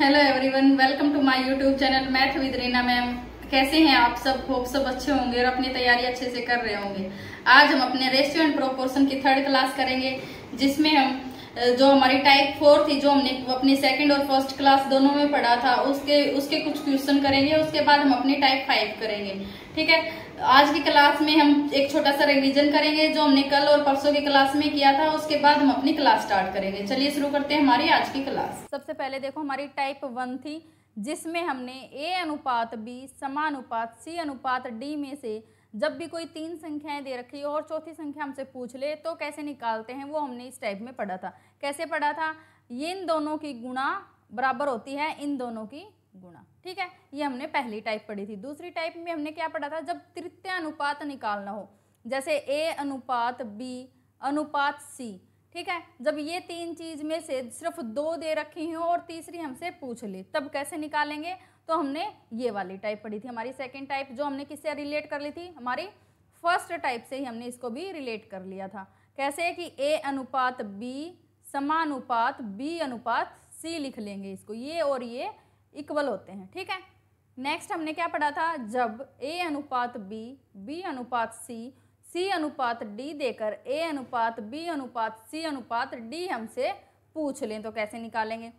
hello everyone welcome to my YouTube channel math with Reena ma'am कैसे हैं आप सब होप सब अच्छे होंगे और अपनी तैयारी अच्छे से कर रहे होंगे आज हम अपने रेशियो एंड प्रोपोर्शन की थर्ड क्लास करेंगे जिसमें हम जो हमारी टाइप फोर थी जो हमने अपने सेकंड और फर्स्ट क्लास दोनों में पढ़ा था उसके उसके कुछ क्वेश्चन करेंगे उसके बाद हम अपनी टाइप फाइव करेंगे ठीक है आज की क्लास में हम एक छोटा सा रिवीजन करेंगे जो हमने कल और परसों की क्लास में किया था उसके बाद हम अपनी क्लास स्टार्ट करेंगे चलिए शुरू करते हैं हमारी आज की क्लास सबसे पहले देखो हमारी टाइप वन थी जिसमें हमने ए अनुपात बी समानुपात सी अनुपात डी में से जब भी कोई तीन संख्याएं दे रखी हो और चौथी संख्या हमसे पूछ ले तो कैसे निकालते हैं वो हमने इस टाइप में पढ़ा था कैसे पढ़ा था ये इन दोनों की गुणा बराबर होती है इन दोनों की गुणा ठीक है ये हमने पहली टाइप पढ़ी थी दूसरी टाइप में हमने क्या पढ़ा था जब तृतीय अनुपात निकालना हो जैसे ए अनुपात बी अनुपात सी ठीक है जब ये तीन चीज में से सिर्फ दो दे रखी हो और तीसरी हमसे पूछ ले तब कैसे निकालेंगे तो हमने ये वाली टाइप पढ़ी थी हमारी सेकेंड टाइप जो हमने किससे रिलेट कर ली थी हमारी फर्स्ट टाइप से ही हमने इसको भी रिलेट कर लिया था कैसे कि ए अनुपात बी समानुपात बी अनुपात सी लिख लेंगे इसको ये और ये इक्वल होते हैं ठीक है नेक्स्ट हमने क्या पढ़ा था जब ए अनुपात बी बी अनुपात सी सी अनुपात डी देकर ए अनुपात बी अनुपात सी अनुपात डी हमसे पूछ लें तो कैसे निकालेंगे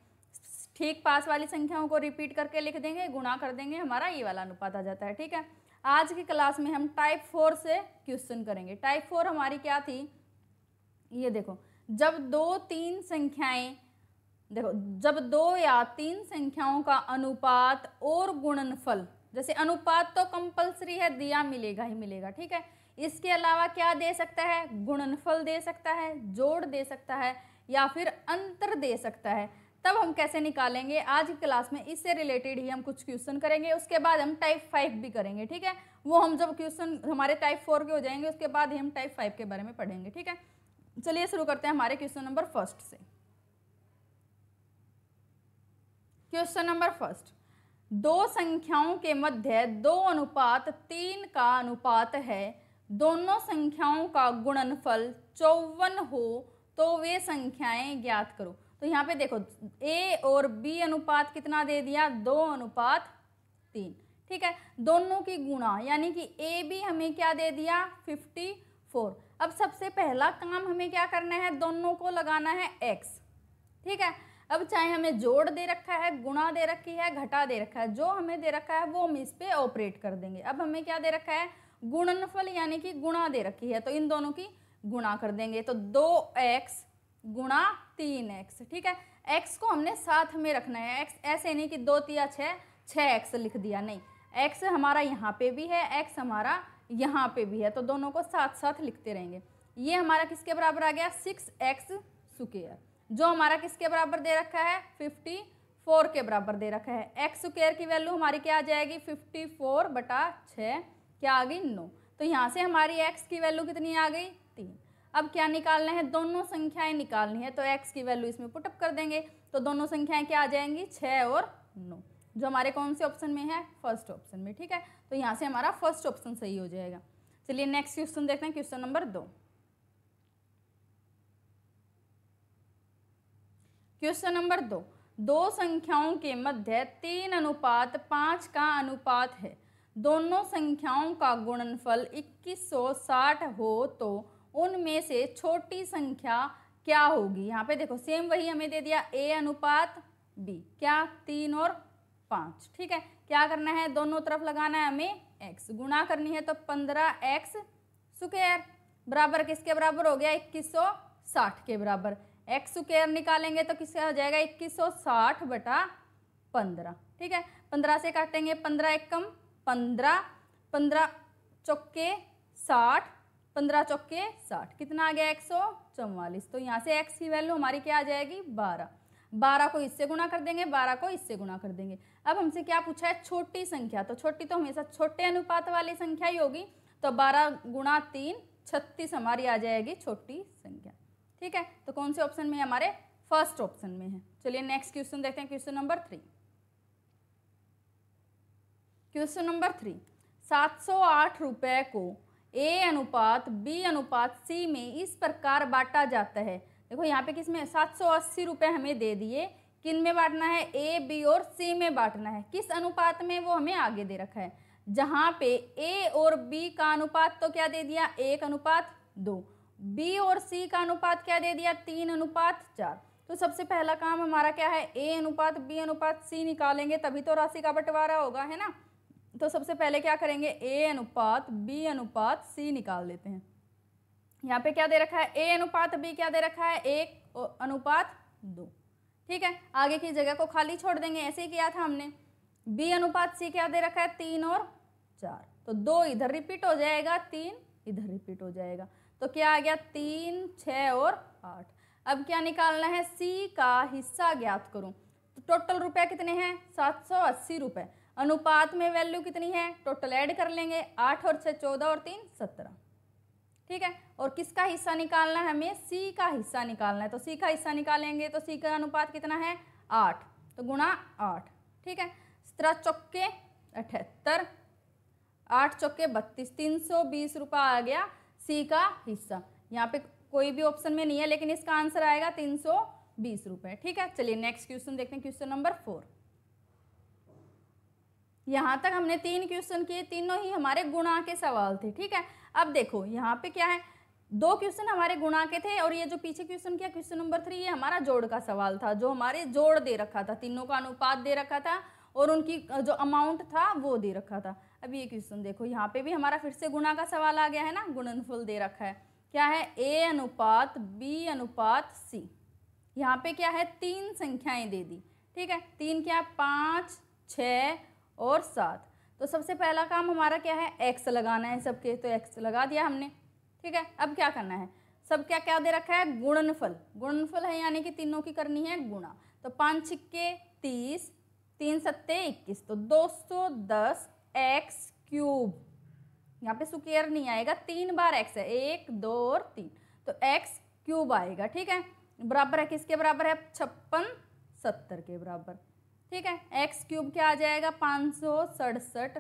ठीक पास वाली संख्याओं को रिपीट करके लिख देंगे गुणा कर देंगे हमारा ये वाला अनुपात आ जाता है ठीक है आज की क्लास में हम टाइप फोर से क्वेश्चन करेंगे टाइप फोर हमारी क्या थी ये देखो जब दो तीन संख्याएं देखो जब दो या तीन संख्याओं का अनुपात और गुणनफल जैसे अनुपात तो कंपलसरी है दिया मिलेगा ही मिलेगा ठीक है इसके अलावा क्या दे सकता है गुणनफल दे सकता है जोड़ दे सकता है या फिर अंतर दे सकता है तब हम कैसे निकालेंगे आज की क्लास में इससे रिलेटेड ही हम कुछ क्वेश्चन करेंगे उसके बाद हम टाइप फाइव भी करेंगे ठीक है वो हम जब क्वेश्चन हमारे टाइप फोर के हो जाएंगे उसके बाद ही हम टाइप फाइव के बारे में पढ़ेंगे ठीक है चलिए शुरू करते हैं हमारे क्वेश्चन नंबर फर्स्ट से क्वेश्चन नंबर फर्स्ट दो संख्याओं के मध्य दो अनुपात तीन का अनुपात है दोनों संख्याओं का गुणनफल चौवन हो तो वे संख्याएं ज्ञात करो तो यहाँ पे देखो ए और बी अनुपात कितना दे दिया दो अनुपात तीन ठीक है दोनों की गुणा यानी कि ए बी हमें क्या दे दिया फिफ्टी फोर अब सबसे पहला काम हमें क्या करना है दोनों को लगाना है एक्स ठीक है अब चाहे हमें जोड़ दे रखा है गुणा दे रखी है घटा दे रखा है जो हमें दे रखा है वो हम इस पर ऑपरेट कर देंगे अब हमें क्या दे रखा है गुणनफल यानी कि गुणा दे रखी है तो इन दोनों की गुणा कर देंगे तो दो एक्स गुणा तीन एक्स ठीक है एक्स को हमने साथ में रखना है एक्स ऐसे नहीं कि दो तिया छः छः एक्स लिख दिया नहीं एक्स हमारा यहाँ पे भी है एक्स हमारा यहाँ पे भी है तो दोनों को साथ साथ लिखते रहेंगे ये हमारा किसके बराबर आ गया सिक्स एक्स सुकेयर जो हमारा किसके बराबर दे रखा है फिफ्टी फोर के बराबर दे रखा है एक्स स्क्र की वैल्यू हमारी क्या आ जाएगी फिफ्टी फोर बटा छः क्या आ गई नो तो यहाँ से हमारी एक्स की वैल्यू कितनी आ गई अब क्या निकालना है दोनों संख्याएं निकालनी है तो एक्स की वैल्यू इसमें पुटअप कर देंगे तो दोनों संख्याएं क्या आ जाएंगी छ और नौ जो हमारे कौन से ऑप्शन में है फर्स्ट ऑप्शन में ठीक है तो यहाँ से हमारा फर्स्ट ऑप्शन सही हो जाएगा चलिए नेक्स्ट क्वेश्चन देखते हैं क्वेश्चन नंबर दो क्वेश्चन नंबर दो दो संख्याओं के मध्य तीन अनुपात पाँच का अनुपात है दोनों संख्याओं का गुणनफल 2160 हो तो उनमें से छोटी संख्या क्या होगी यहाँ पे देखो सेम वही हमें दे दिया ए अनुपात बी क्या तीन और पाँच ठीक है क्या करना है दोनों तरफ लगाना है हमें एक्स गुणा करनी है तो पंद्रह एक्स सुकेर बराबर किसके बराबर हो गया इक्कीस सौ साठ के बराबर एक्स सुकेयर निकालेंगे तो किसका हो जाएगा इक्कीस सौ साठ बटा पंद्रह ठीक है पंद्रह से काटेंगे पंद्रह एकम पंद्रह पंद्रह चौके साठ पंद्रह चौके साठ कितना आ गया एक सौ चौवालीस तो यहाँ से एक्स की वैल्यू हमारी क्या आ जाएगी बारह बारह को इससे गुणा कर देंगे बारह को इससे गुणा कर देंगे अब हमसे क्या पूछा है छोटी संख्या तो छोटी तो हमेशा छोटे अनुपात वाली संख्या ही होगी तो बारह गुणा तीन छत्तीस हमारी आ जाएगी छोटी संख्या ठीक है तो कौन से ऑप्शन में हमारे फर्स्ट ऑप्शन में है चलिए नेक्स्ट क्वेश्चन देखते हैं question number three question number three सात सौ आठ रुपये को ए अनुपात बी अनुपात सी में इस प्रकार बांटा जाता है देखो यहाँ पे किस में सात सौ अस्सी रुपये हमें दे दिए किन में बांटना है ए बी और सी में बांटना है किस अनुपात में वो हमें आगे दे रखा है जहाँ पे ए और बी का अनुपात तो क्या दे दिया एक अनुपात दो बी और सी का अनुपात क्या दे दिया तीन अनुपात चार तो सबसे पहला काम हमारा क्या है ए अनुपात बी अनुपात सी निकालेंगे तभी तो राशि का बंटवारा होगा है ना तो सबसे पहले क्या करेंगे ए अनुपात बी अनुपात सी निकाल देते हैं यहाँ पे क्या दे रखा है ए अनुपात बी क्या दे रखा है एक अनुपात दो ठीक है आगे की जगह को खाली छोड़ देंगे ऐसे ही किया था हमने बी अनुपात सी क्या दे रखा है तीन और चार तो दो इधर रिपीट हो जाएगा तीन इधर रिपीट हो जाएगा तो क्या आ गया तीन छ और आठ अब क्या निकालना है सी का हिस्सा ज्ञात करूँ तो टोटल रुपया कितने हैं सात सौ अस्सी रुपये अनुपात में वैल्यू कितनी है टोटल ऐड कर लेंगे आठ और छः चौदह और तीन सत्रह ठीक है और किसका हिस्सा निकालना है हमें सी का हिस्सा निकालना है तो सी का हिस्सा निकालेंगे तो सी का अनुपात कितना है आठ तो गुणा आठ ठीक है सत्रह चौके अठहत्तर आठ चौके बत्तीस तीन सौ बीस रुपये आ गया सी का हिस्सा यहाँ पे कोई भी ऑप्शन में नहीं है लेकिन इसका आंसर आएगा तीन सौ बीस रुपये ठीक है चलिए नेक्स्ट क्वेश्चन देखते हैं क्वेश्चन नंबर फोर यहाँ तक हमने तीन क्वेश्चन किए तीनों ही हमारे गुणा के सवाल थे ठीक है अब देखो यहाँ पे क्या है दो क्वेश्चन हमारे गुणा के थे और ये जो पीछे क्वेश्चन किया क्वेश्चन नंबर थ्री ये हमारा जोड़ का सवाल था जो हमारे जोड़ दे रखा था तीनों का अनुपात दे रखा था और उनकी जो अमाउंट था वो दे रखा था अब ये क्वेश्चन देखो यहाँ पे भी हमारा फिर से गुणा का सवाल आ गया है ना गुणनफल दे रखा है क्या है ए अनुपात बी अनुपात सी यहाँ पे क्या है तीन संख्याएं दे दी ठीक है तीन क्या पाँच छ और सात तो सबसे पहला काम हमारा क्या है एक्स लगाना है सबके तो एक्स लगा दिया हमने ठीक है अब क्या करना है सब क्या क्या दे रखा है गुणनफल गुणनफल है यानी कि तीनों की करनी है गुणा तो पाँच छिक्के तीस तीन सत्ते इक्कीस तो दो सौ दस एक्स क्यूब यहाँ पे सुकेयर नहीं आएगा तीन बार एक्स है एक दो और तीन तो एक्स क्यूब आएगा ठीक है बराबर है किसके बराबर है छप्पन सत्तर के बराबर ठीक है एक्स क्यूब क्या आ जाएगा पाँच सौ सड़सठ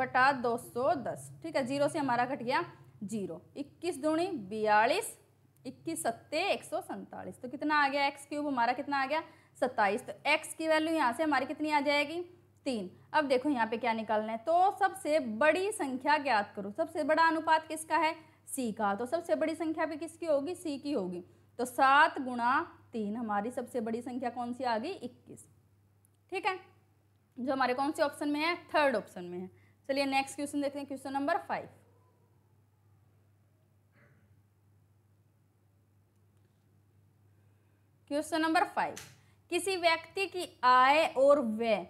बटा दो सौ दस ठीक है जीरो से हमारा घट गया जीरो इक्कीस दूनी बयालीस इक्कीस सत्ते एक सौ सैंतालीस तो कितना आ गया एक्स क्यूब हमारा कितना आ गया सत्ताईस तो एक्स की वैल्यू यहाँ से हमारी कितनी आ जाएगी तीन अब देखो यहाँ पे क्या निकालना है तो सबसे बड़ी संख्या ज्ञात करो सबसे बड़ा अनुपात किसका है सी का तो सबसे बड़ी संख्या भी किसकी होगी सी की होगी तो सात गुणा तीन हमारी सबसे बड़ी संख्या कौन सी आ गई इक्कीस ठीक है जो हमारे कौन से ऑप्शन में है थर्ड ऑप्शन में है चलिए नेक्स्ट क्वेश्चन देखते हैं question number five question number five किसी व्यक्ति की आय और व्यय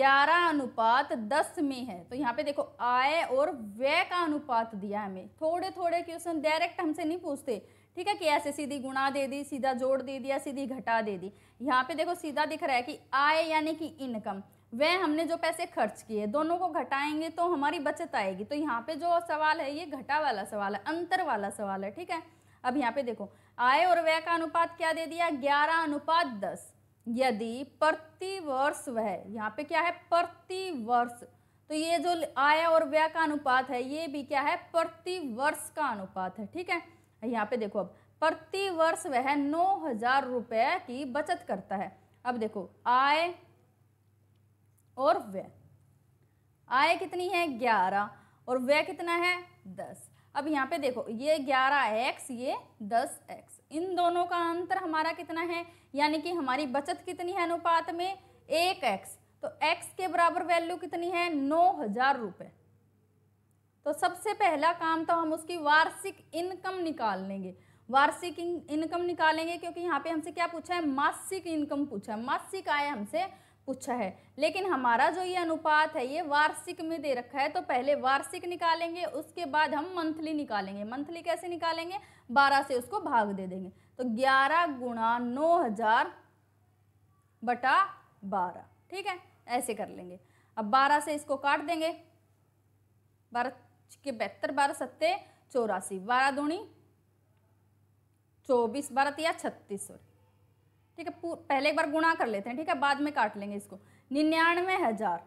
ग्यारह अनुपात दस में है तो यहाँ पे देखो आय और व्यय का अनुपात दिया हमें थोड़े थोड़े क्वेश्चन डायरेक्ट हमसे नहीं पूछते ठीक है कि ऐसे सीधी गुणा दे दी सीधा जोड़ दे दिया सीधी घटा दे दी यहाँ पे देखो सीधा दिख रहा है कि आय यानी कि इनकम वह हमने जो पैसे खर्च किए दोनों को घटाएंगे तो हमारी बचत आएगी तो यहाँ पे जो सवाल है ये घटा वाला सवाल है अंतर वाला सवाल है ठीक है अब यहाँ पे देखो आय और व्यय का अनुपात क्या दे दिया ग्यारह अनुपात दस यदि प्रतिवर्ष वह यहाँ पे क्या है प्रतिवर्ष तो ये जो आय और व्यय का अनुपात है ये भी क्या है प्रतिवर्ष का अनुपात है ठीक है यहाँ पे देखो अब प्रति वर्ष वह नौ हजार रुपए की बचत करता है अब देखो आय और व्यय आय कितनी है ग्यारह और व्यय कितना है दस अब यहाँ पे देखो ये ग्यारह एक्स ये दस एक्स इन दोनों का अंतर हमारा कितना है यानी कि हमारी बचत कितनी है अनुपात में एक एक्स तो एक्स के बराबर वैल्यू कितनी है नौ हजार रुपये तो सबसे पहला काम तो हम उसकी वार्षिक इनकम निकाल लेंगे वार्षिक इनकम निकालेंगे क्योंकि यहाँ पे हमसे क्या पूछा है मासिक इनकम पूछा है मासिक आय हमसे पूछा है लेकिन हमारा जो ये अनुपात है ये वार्षिक में दे रखा है तो पहले वार्षिक निकालेंगे उसके बाद हम मंथली निकालेंगे मंथली कैसे निकालेंगे बारह से उसको भाग दे देंगे तो ग्यारह गुणा नौ हजार बटा बारह ठीक है ऐसे कर लेंगे अब बारह से इसको काट देंगे बारह के बहत्तर बारह सत्ते चौरासी बारह दूनी चौबीस बारह तिया छत्तीस सॉरी ठीक है पहले एक बार गुणा कर लेते हैं ठीक है बाद में काट लेंगे इसको निन्यानवे हज़ार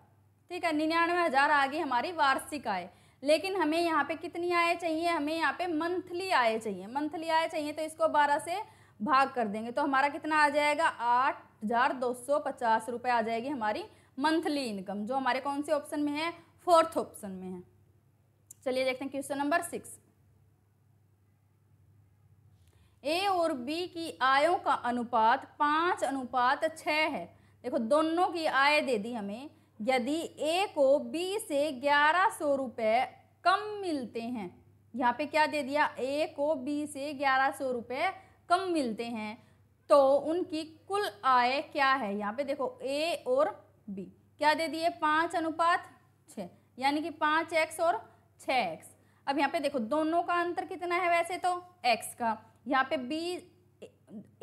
ठीक है निन्यानवे हज़ार आ गई हमारी वार्षिक आय लेकिन हमें यहाँ पे कितनी आय चाहिए हमें यहाँ पे मंथली आय चाहिए मंथली आय चाहिए तो इसको बारह से भाग कर देंगे तो हमारा कितना आ जाएगा आठ हज़ार दो सौ पचास रुपये आ जाएगी हमारी मंथली इनकम जो हमारे कौन से ऑप्शन में है फोर्थ ऑप्शन में है चलिए देखते हैं क्वेश्चन नंबर सिक्स ए और बी की आयों का अनुपात पाँच अनुपात छः है देखो दोनों की आय दे दी हमें यदि ए को बी से ग्यारह सौ रुपये कम मिलते हैं यहाँ पे क्या दे दिया ए को बी से ग्यारह सौ रुपये कम मिलते हैं तो उनकी कुल आय क्या है यहाँ पे देखो ए और बी क्या दे दिए पाँच अनुपात छः यानी कि पाँच एक्स और छः एक्स अब यहाँ पे देखो दोनों का अंतर कितना है वैसे तो एक्स का यहाँ पे बी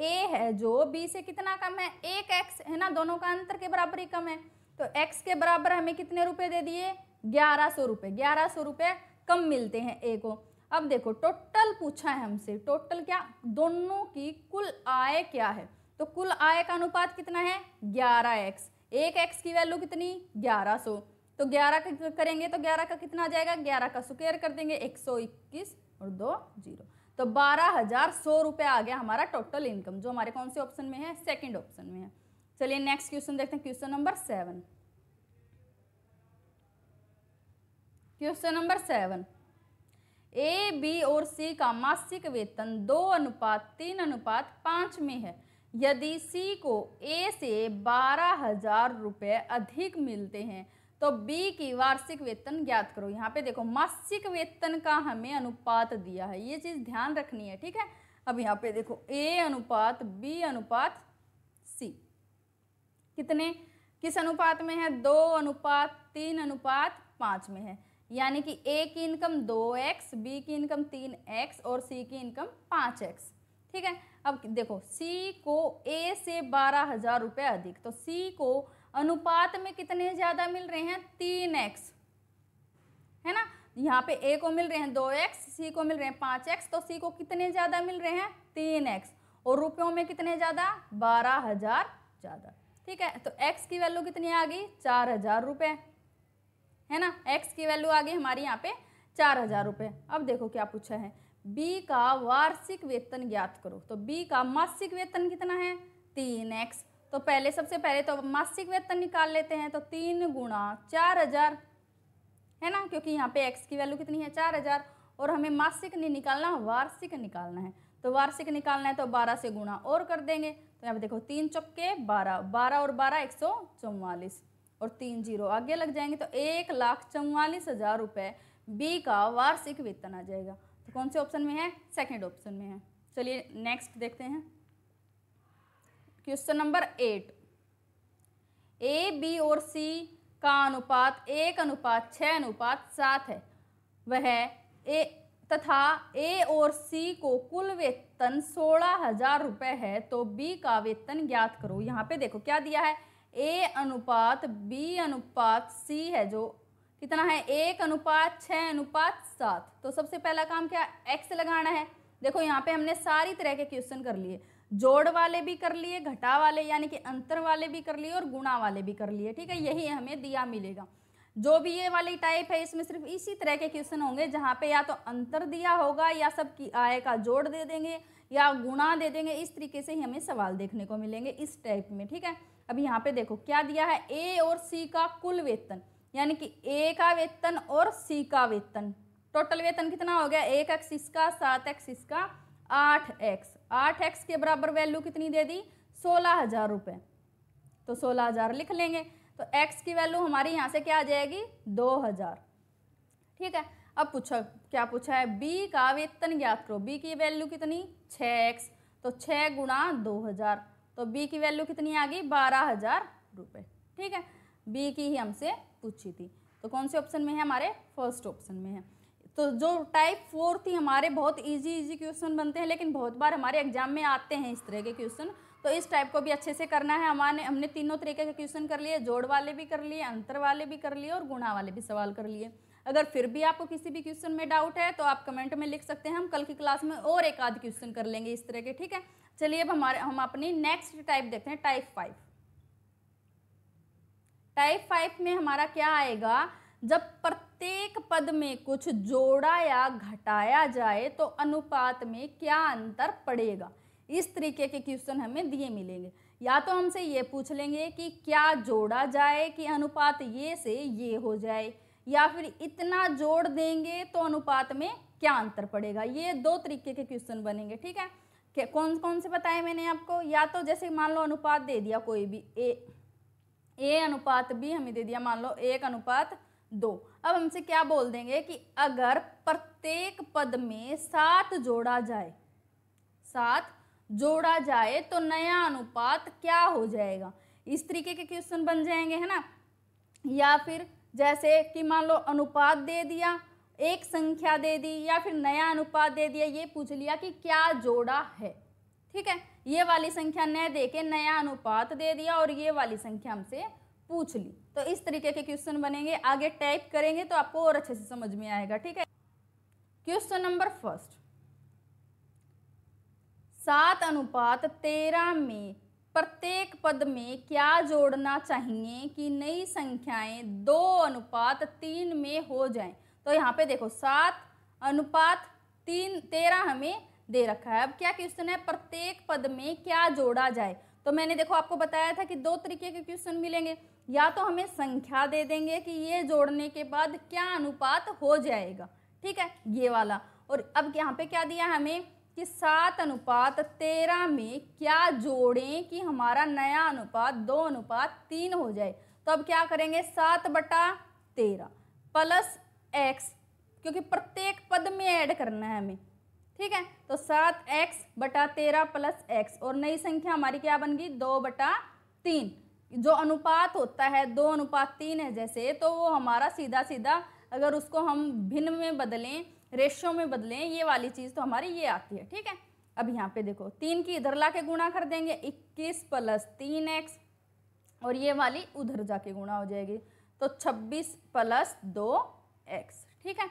ए है जो बी से कितना कम है एक एक्स है ना दोनों का अंतर के बराबर ही कम है तो एक्स के बराबर हमें कितने रुपए दे दिए ग्यारह सौ रुपये ग्यारह सौ रुपये कम मिलते हैं ए को अब देखो टोटल पूछा है हमसे टोटल क्या दोनों की कुल आय क्या है तो कुल आय का अनुपात कितना है ग्यारह एक्स एक एक्स की वैल्यू कितनी ग्यारह सौ तो ग्यारह का करेंगे तो ग्यारह का कितना आ जाएगा ग्यारह का स्क्वेयर कर देंगे एक सौ इक्कीस और दो जीरो तो बारह हजार सौ रुपये आ गया हमारा टोटल इनकम जो हमारे कौन से ऑप्शन में है सेकंड ऑप्शन में है चलिए नेक्स्ट क्वेश्चन देखते हैं question number seven question number seven A B और सी का मासिक वेतन दो अनुपात तीन अनुपात पांच में है यदि सी को ए से बारह हजार रुपये अधिक मिलते हैं तो बी की वार्षिक वेतन ज्ञात करो यहाँ पे देखो मासिक वेतन का हमें अनुपात दिया है ये चीज़ ध्यान रखनी है ठीक है अब यहाँ पे देखो ए अनुपात बी अनुपात सी कितने किस अनुपात में है दो अनुपात तीन अनुपात पांच में है यानी कि ए की इनकम दो एक्स बी की इनकम तीन एक्स और सी की इनकम पांच एक्स ठीक है अब देखो सी को ए से बारह हजार रुपये अधिक तो सी को अनुपात में कितने ज़्यादा मिल रहे हैं तीन एक्स है ना यहाँ पे ए को मिल रहे हैं दो एक्स सी को मिल रहे हैं पाँच एक्स तो सी को कितने ज़्यादा मिल रहे हैं तीन एक्स और रुपयों में कितने ज़्यादा बारह हज़ार ज़्यादा ठीक है तो एक्स की वैल्यू कितनी आ गई चार हज़ार रुपये है ना एक्स की वैल्यू आ गई हमारी यहाँ पे चार हज़ार रुपये अब देखो क्या पूछा है बी का वार्षिक वेतन ज्ञात करो तो बी का मासिक वेतन कितना है तीन एक्स तो पहले सबसे पहले तो मासिक वेतन निकाल लेते हैं तो तीन गुणा चार हज़ार है ना क्योंकि यहाँ पे एक्स की वैल्यू कितनी है चार हज़ार और हमें मासिक नहीं निकालना वार्षिक निकालना है तो वार्षिक निकालना है तो बारह से गुणा और कर देंगे तो यहाँ पे देखो तीन चौके बारह बारह और बारह एक सौ चौवालीस और तीन जीरो आगे लग जाएंगे तो एक लाख चौवालीस हज़ार रुपये बी का वार्षिक वेतन आ जाएगा तो कौन से ऑप्शन में है सेकेंड ऑप्शन में है चलिए नेक्स्ट देखते हैं question number eight A B और सी का अनुपात एक अनुपात छः अनुपात सात है वह ए तथा ए और सी को कुल वेतन सोलह हजार रुपये है तो बी का वेतन ज्ञात करो यहाँ पे देखो क्या दिया है ए अनुपात बी अनुपात सी है जो कितना है एक अनुपात छः अनुपात सात तो सबसे पहला काम क्या एक्स लगाना है देखो यहाँ पे हमने सारी तरह के क्वेश्चन कर लिए जोड़ वाले भी कर लिए घटा वाले यानी कि अंतर वाले भी कर लिए और गुणा वाले भी कर लिए ठीक है यही हमें दिया मिलेगा जो भी ये वाली टाइप है इसमें सिर्फ इसी तरह के क्वेश्चन होंगे जहाँ पे या तो अंतर दिया होगा या सब की आय का जोड़ दे देंगे या गुणा दे देंगे इस तरीके से ही हमें सवाल देखने को मिलेंगे इस टाइप में ठीक है अब यहाँ पे देखो क्या दिया है ए और सी का कुल वेतन यानी कि ए का वेतन और सी का वेतन टोटल वेतन कितना हो गया एक एक्स इसका सात एक्स इसका आठ एक्स आठ एक्स के बराबर वैल्यू कितनी दे दी सोलह हज़ार रुपये तो सोलह हज़ार लिख लेंगे तो एक्स की वैल्यू हमारी यहाँ से क्या आ जाएगी दो हज़ार ठीक है अब पूछा क्या पूछा है बी का वेतन ज्ञात करो बी की वैल्यू कितनी छः एक्स तो छः गुणा दो हज़ार तो बी की वैल्यू कितनी आ गई बारह हज़ार रुपये ठीक है बी की ही हमसे पूछी थी तो कौन से ऑप्शन में है हमारे फर्स्ट ऑप्शन में है तो जो टाइप फोर थी हमारे बहुत इजी इजी क्वेश्चन बनते हैं लेकिन बहुत बार हमारे एग्जाम में आते हैं इस तरह के क्वेश्चन तो इस टाइप को भी अच्छे से करना है हमारे हमने तीनों तरीके के क्वेश्चन कर लिए जोड़ वाले भी कर लिए अंतर वाले भी कर लिए और गुणा वाले भी सवाल कर लिए अगर फिर भी आपको किसी भी क्वेश्चन में डाउट है तो आप कमेंट में लिख सकते हैं हम कल की क्लास में और एक आध क्वेश्चन कर लेंगे इस तरह के ठीक है चलिए अब हमारे हम अपनी नेक्स्ट टाइप देखते हैं टाइप फाइव टाइप फाइव में हमारा क्या आएगा जब प्रत्येक पद में कुछ जोड़ा या घटाया जाए तो अनुपात में क्या अंतर पड़ेगा इस तरीके के क्वेश्चन हमें दिए मिलेंगे या तो हमसे ये पूछ लेंगे कि क्या जोड़ा जाए कि अनुपात ये से ये हो जाए या फिर इतना जोड़ देंगे तो अनुपात में क्या अंतर पड़ेगा ये दो तरीके के क्वेश्चन बनेंगे ठीक है क्या कौन कौन से बताए मैंने आपको या तो जैसे मान लो अनुपात दे दिया कोई भी ए ए अनुपात भी हमें दे दिया मान लो एक अनुपात दो अब हमसे क्या बोल देंगे कि अगर प्रत्येक पद में सात जोड़ा जाए सात जोड़ा जाए तो नया अनुपात क्या हो जाएगा इस तरीके के क्वेश्चन बन जाएंगे है ना या फिर जैसे कि मान लो अनुपात दे दिया एक संख्या दे दी या फिर नया अनुपात दे दिया ये पूछ लिया कि क्या जोड़ा है ठीक है ये वाली संख्या न दे के नया अनुपात दे दिया और ये वाली संख्या हमसे पूछ ली तो इस तरीके के क्वेश्चन बनेंगे आगे टाइप करेंगे तो आपको और अच्छे से समझ में आएगा ठीक है क्वेश्चन नंबर फर्स्ट सात अनुपात तेरह में प्रत्येक पद में क्या जोड़ना चाहिए कि नई संख्याएं दो अनुपात तीन में हो जाएं तो यहाँ पे देखो सात अनुपात तीन तेरह हमें दे रखा है अब क्या क्वेश्चन है प्रत्येक पद में क्या जोड़ा जाए तो मैंने देखो आपको बताया था कि दो तरीके के क्वेश्चन मिलेंगे या तो हमें संख्या दे देंगे कि ये जोड़ने के बाद क्या अनुपात हो जाएगा ठीक है ये वाला और अब यहाँ पे क्या दिया हमें कि सात अनुपात तेरह में क्या जोड़ें कि हमारा नया अनुपात दो अनुपात तीन हो जाए तो अब क्या करेंगे सात बटा तेरह प्लस एक्स क्योंकि प्रत्येक पद में ऐड करना है हमें ठीक है तो सात एक्स बटा तेरह प्लस एक्स और नई संख्या हमारी क्या बन गई दो बटा तीन जो अनुपात होता है दो अनुपात तीन है जैसे तो वो हमारा सीधा सीधा अगर उसको हम भिन्न में बदलें रेशियो में बदलें ये वाली चीज़ तो हमारी ये आती है ठीक है अब यहाँ पे देखो तीन की इधर ला के गुणा कर देंगे इक्कीस प्लस तीन एक्स और ये वाली उधर जाके गुणा हो जाएगी तो छब्बीस प्लस दो एक्स ठीक है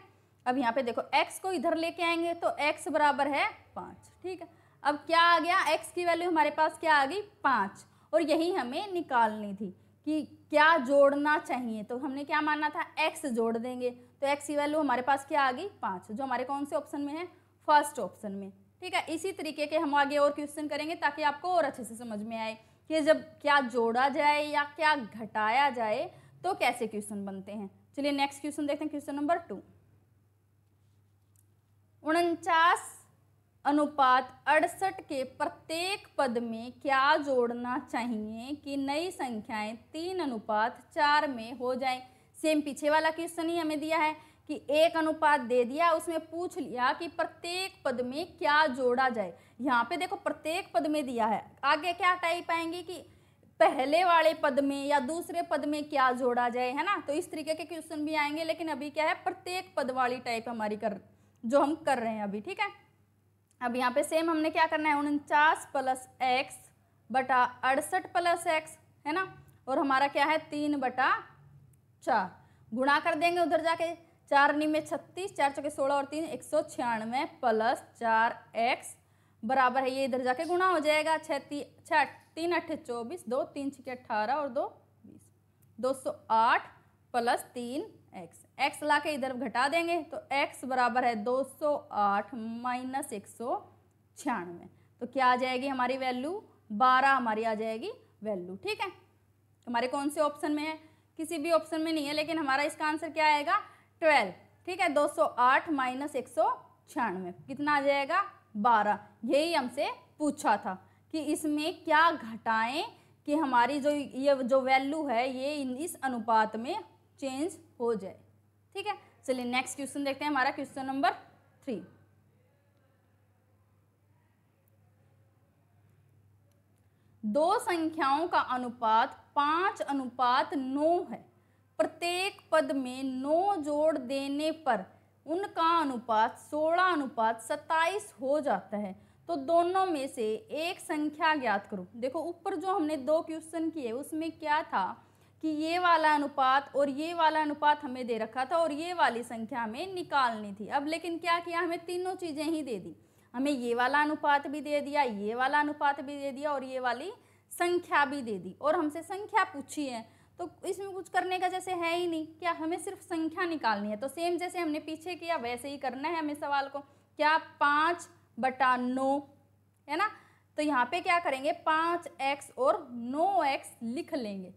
अब यहाँ पे देखो एक्स को इधर लेके आएंगे तो एक्स बराबर है पाँच ठीक है अब क्या आ गया एक्स की वैल्यू हमारे पास क्या आ गई पाँच और यही हमें निकालनी थी कि क्या जोड़ना चाहिए तो हमने क्या माना था एक्स जोड़ देंगे तो एक्स की वैल्यू हमारे पास क्या आ गई पाँच जो हमारे कौन से ऑप्शन में है फर्स्ट ऑप्शन में ठीक है इसी तरीके के हम आगे और क्वेश्चन करेंगे ताकि आपको और अच्छे से समझ में आए कि जब क्या जोड़ा जाए या क्या घटाया जाए तो कैसे क्वेश्चन बनते हैं चलिए नेक्स्ट क्वेश्चन देखते हैं क्वेश्चन नंबर टू उनचास अनुपात अड़सठ के प्रत्येक पद में क्या जोड़ना चाहिए कि नई संख्याएं तीन अनुपात चार में हो जाए सेम पीछे वाला क्वेश्चन ही हमें दिया है कि एक अनुपात दे दिया उसमें पूछ लिया कि प्रत्येक पद में क्या जोड़ा जाए यहाँ पे देखो प्रत्येक पद में दिया है आगे क्या टाइप आएंगे कि पहले वाले पद में या दूसरे पद में क्या जोड़ा जाए है ना तो इस तरीके के क्वेश्चन भी आएंगे लेकिन अभी क्या है प्रत्येक पद वाली टाइप हमारी कर जो हम कर रहे हैं अभी ठीक है अब यहाँ पे सेम हमने क्या करना है उनचास प्लस एक्स बटा अड़सठ प्लस एक्स है ना और हमारा क्या है तीन बटा चार गुणा कर देंगे उधर जाके चार नी में छत्तीस चार चौके सोलह और तीन एक सौ छियानवे प्लस चार एक्स बराबर है ये इधर जाके गुणा हो जाएगा छः ती छः तीन अट्ठे चौबीस दो तीन छः अट्ठारह और दो बीस दो सौ आठ प्लस तीन एक्स एक्स ला के इधर घटा देंगे तो एक्स बराबर है 208 सौ आठ माइनस एक सौ छियानवे तो क्या आ जाएगी हमारी वैल्यू बारह हमारी आ जाएगी वैल्यू ठीक है हमारे कौन से ऑप्शन में है किसी भी ऑप्शन में नहीं है लेकिन हमारा इसका आंसर क्या आएगा ट्वेल्व ठीक है 208 सौ आठ माइनस एक सौ छियानवे कितना आ जाएगा बारह यही हमसे पूछा था कि इसमें क्या घटाएं कि हमारी जो ये जो वैल्यू है ये इस अनुपात में चेंज हो जाए ठीक है चलिए नेक्स्ट क्वेश्चन देखते हैं हमारा क्वेश्चन नंबर थ्री दो संख्याओं का अनुपात पांच अनुपात नौ है प्रत्येक पद में नौ जोड़ देने पर उनका अनुपात सोलह अनुपात सत्ताईस हो जाता है तो दोनों में से एक संख्या ज्ञात करो देखो ऊपर जो हमने दो क्वेश्चन किए उसमें क्या था कि ये वाला अनुपात और ये वाला अनुपात हमें दे रखा था और ये वाली संख्या हमें निकालनी थी अब लेकिन क्या किया हमें तीनों चीज़ें ही दे दी हमें ये वाला अनुपात भी दे दिया ये वाला अनुपात भी दे दिया और ये वाली संख्या भी दे दी और हमसे संख्या पूछी है तो इसमें कुछ करने का जैसे है ही नहीं क्या हमें सिर्फ संख्या निकालनी है तो सेम जैसे हमने पीछे किया वैसे ही करना है हमें सवाल को क्या पाँच बटा नौ है ना तो यहाँ पे क्या करेंगे पाँच एक्स और नौ एक्स लिख लेंगे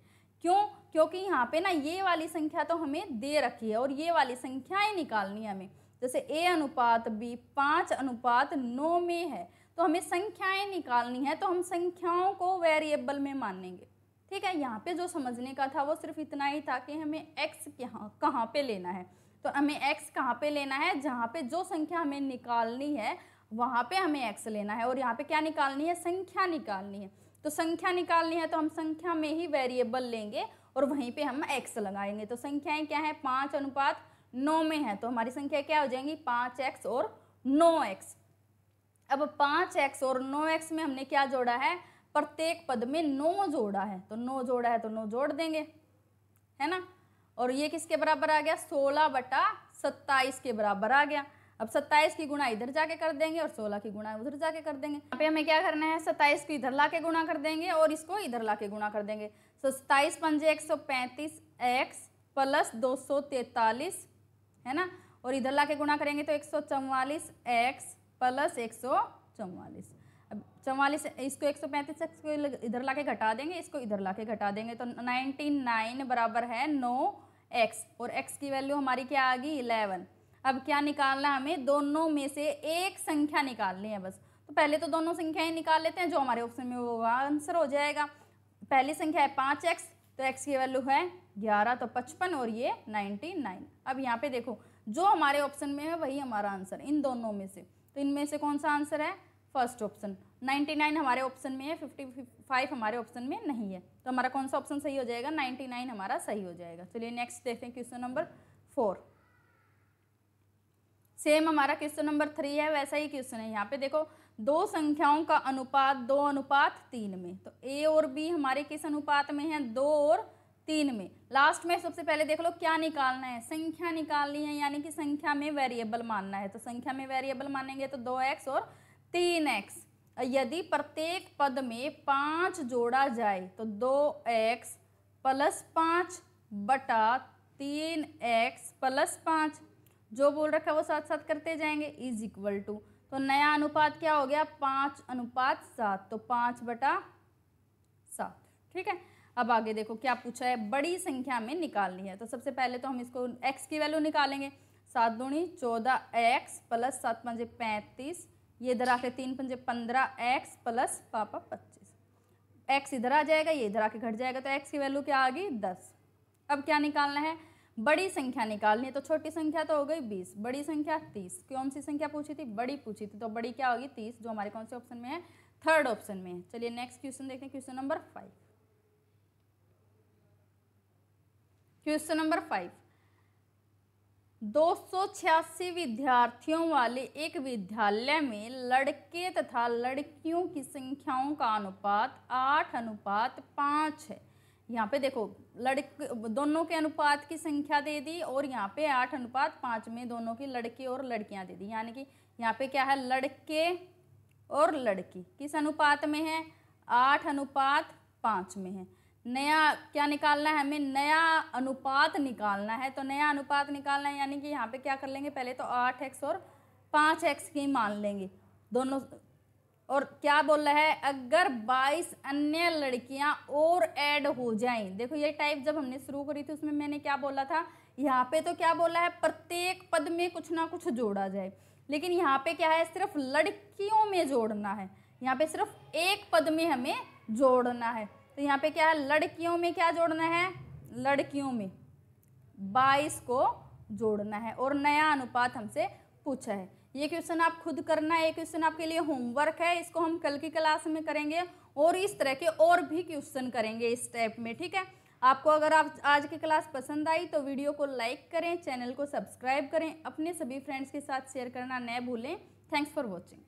क्यों क्योंकि यहाँ पे ना ये वाली संख्या तो हमें दे रखी है और ये वाली संख्याएं निकालनी है हमें जैसे ए अनुपात बी पाँच अनुपात नौ में है तो हमें संख्याएं निकालनी है तो हम संख्याओं को वेरिएबल में मानेंगे ठीक है यहाँ पे जो समझने का था वो सिर्फ इतना ही था कि हमें एक्स यहाँ कहाँ पे लेना है तो हमें एक्स कहाँ पे लेना है जहाँ पे जो संख्या हमें निकालनी है वहाँ पे हमें एक्स लेना है और यहाँ पे क्या निकालनी है संख्या निकालनी है तो संख्या निकालनी है तो हम संख्या में ही वेरिएबल लेंगे और वहीं पे हम एक्स लगाएंगे तो संख्याएं क्या है पाँच अनुपात नौ में है तो हमारी संख्या क्या हो जाएंगी पाँच एक्स और नौ एक्स अब पाँच एक्स और नौ एक्स में हमने क्या जोड़ा है प्रत्येक पद में नौ जोड़ा है तो नौ जोड़ा है तो नौ जोड़ देंगे है ना और ये किसके बराबर आ गया सोलह बटा सत्ताईस के बराबर आ गया अब 27 की गुणा इधर जाके कर देंगे और 16 की गुणा उधर जाके कर देंगे यहाँ पे हमें क्या करना है 27 को इधर ला के गुणा कर देंगे और इसको इधर ला के गुणा कर देंगे सो सत्ताईस पंजे एक सौ पैंतीस एक्स प्लस दो सौ तैतालीस है ना और इधर ला के गुणा करेंगे तो एक सौ चौवालीस एक्स प्लस एक सौ चौवालीस अब चौवालीस इसको एक सौ पैंतीस एक्स को इधर ला के घटा देंगे इसको इधर ला के घटा देंगे तो नाइनटी नाइन बराबर है नौ एक्स और एक्स की वैल्यू हमारी क्या आ गई इलेवन अब क्या निकालना है हमें दोनों में से एक संख्या निकालनी है बस तो पहले तो दोनों संख्याएं निकाल लेते हैं जो हमारे ऑप्शन में वो आंसर हो जाएगा पहली संख्या है पाँच एक्स तो एक्स की वैल्यू है ग्यारह तो पचपन और ये नाइन्टी नाइन अब यहाँ पे देखो जो हमारे ऑप्शन में है वही हमारा आंसर इन दोनों में से तो इनमें से कौन सा आंसर है फर्स्ट ऑप्शन नाइन्टी नाइन हमारे ऑप्शन में है फिफ्टी फाइव हमारे ऑप्शन में नहीं है तो हमारा कौन सा ऑप्शन सही हो जाएगा नाइन्टी नाइन हमारा सही हो जाएगा चलिए नेक्स्ट देखते हैं क्वेश्चन नंबर फोर सेम हमारा क्वेश्चन नंबर थ्री है वैसा ही क्वेश्चन है यहाँ पे देखो दो संख्याओं का अनुपात दो अनुपात तीन में तो ए और बी हमारे किस अनुपात में है दो और तीन में लास्ट में सबसे पहले देख लो क्या निकालना है संख्या निकालनी है यानी कि संख्या में वेरिएबल मानना है तो संख्या में वेरिएबल मानेंगे तो दो एक्स और तीन एक्स यदि प्रत्येक पद में पाँच जोड़ा जाए तो दो एक्स प्लस पाँच बटा तीन एक्स प्लस पाँच जो बोल रखा है वो साथ साथ करते जाएंगे इज इक्वल टू तो नया अनुपात क्या हो गया पाँच अनुपात सात तो पाँच बटा सात ठीक है अब आगे देखो क्या पूछा है बड़ी संख्या में निकालनी है तो सबसे पहले तो हम इसको एक्स की वैल्यू निकालेंगे सात दूनी चौदह एक्स प्लस सात पंजे पैंतीस ये इधर आके तीन पंजे पंद्रह एक्स प्लस पापा पच्चीस एक्स इधर आ जाएगा ये इधर आके घट जाएगा तो एक्स की वैल्यू क्या आ गई दस अब क्या निकालना है बड़ी संख्या निकालनी है तो छोटी संख्या तो हो गई बीस बड़ी संख्या तीस कौन सी संख्या पूछी थी बड़ी पूछी थी तो बड़ी क्या होगी तीस जो हमारे कौन से ऑप्शन में है थर्ड ऑप्शन में है चलिए नेक्स्ट क्वेश्चन देखते हैं question number five question number five दो विद्यार्थियों वाले एक विद्यालय में लड़के तथा लड़कियों की संख्याओं का अनुपात आठ अनुपात पाँच है यहाँ पे देखो लड़के दोनों के अनुपात की संख्या दे दी और यहाँ पे आठ अनुपात पाँच में दोनों की लड़के और लड़कियाँ दे दी यानी कि यहाँ पे क्या है लड़के और लड़की किस अनुपात में है आठ अनुपात पाँच में है नया क्या निकालना है हमें नया अनुपात निकालना है तो नया अनुपात निकालना है यानी कि यहाँ पे क्या कर लेंगे पहले तो आठ एक्स और पाँच एक्स की मान लेंगे दोनों और क्या बोल रहा है अगर 22 अन्य लड़कियां और ऐड हो जाएं देखो ये टाइप जब हमने शुरू करी थी उसमें मैंने क्या बोला था यहाँ पे तो क्या बोला है प्रत्येक पद में कुछ ना कुछ जोड़ा जाए लेकिन यहाँ पे क्या है सिर्फ लड़कियों में जोड़ना है यहाँ पे सिर्फ एक पद में हमें जोड़ना है तो यहाँ पे क्या है लड़कियों में क्या जोड़ना है लड़कियों में बाईस को जोड़ना है और नया अनुपात हमसे पूछा है ये क्वेश्चन आप खुद करना है ये क्वेश्चन आपके लिए होमवर्क है इसको हम कल की क्लास में करेंगे और इस तरह के और भी क्वेश्चन करेंगे इस टाइप में ठीक है आपको अगर आप आज की क्लास पसंद आई तो वीडियो को लाइक करें चैनल को सब्सक्राइब करें अपने सभी फ्रेंड्स के साथ शेयर करना न भूलें थैंक्स फॉर वॉचिंग